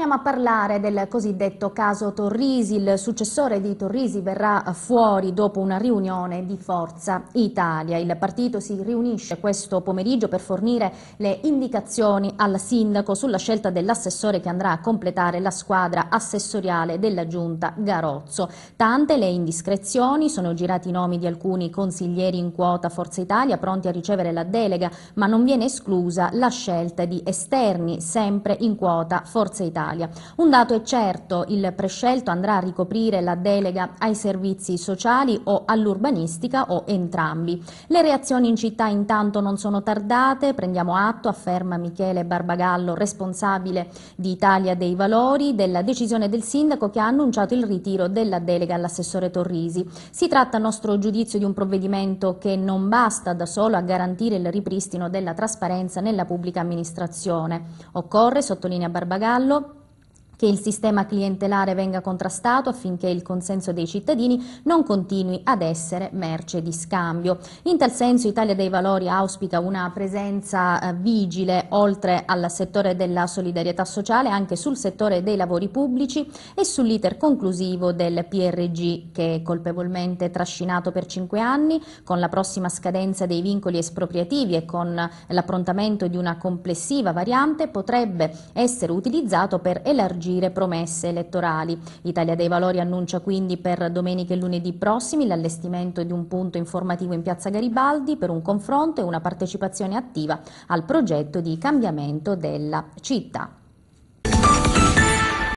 Torniamo a parlare del cosiddetto caso Torrisi. Il successore di Torrisi verrà fuori dopo una riunione di Forza Italia. Il partito si riunisce questo pomeriggio per fornire le indicazioni al sindaco sulla scelta dell'assessore che andrà a completare la squadra assessoriale della giunta Garozzo. Tante le indiscrezioni, sono girati i nomi di alcuni consiglieri in quota Forza Italia pronti a ricevere la delega, ma non viene esclusa la scelta di esterni sempre in quota Forza Italia. Italia. Un dato è certo, il prescelto andrà a ricoprire la delega ai servizi sociali o all'urbanistica o entrambi. Le reazioni in città intanto non sono tardate, prendiamo atto, afferma Michele Barbagallo, responsabile di Italia dei Valori, della decisione del sindaco che ha annunciato il ritiro della delega all'assessore Torrisi. Si tratta a nostro giudizio di un provvedimento che non basta da solo a garantire il ripristino della trasparenza nella pubblica amministrazione. Occorre, sottolinea Barbagallo, che il sistema clientelare venga contrastato affinché il consenso dei cittadini non continui ad essere merce di scambio. In tal senso Italia dei Valori auspica una presenza eh, vigile oltre al settore della solidarietà sociale anche sul settore dei lavori pubblici e sull'iter conclusivo del PRG che è colpevolmente trascinato per cinque anni con la prossima scadenza dei vincoli espropriativi e con l'approntamento di una complessiva variante potrebbe essere utilizzato per elargire elargire promesse elettorali. L'Italia dei Valori annuncia quindi per domenica e lunedì prossimi l'allestimento di un punto informativo in Piazza Garibaldi per un confronto e una partecipazione attiva al progetto di cambiamento della città.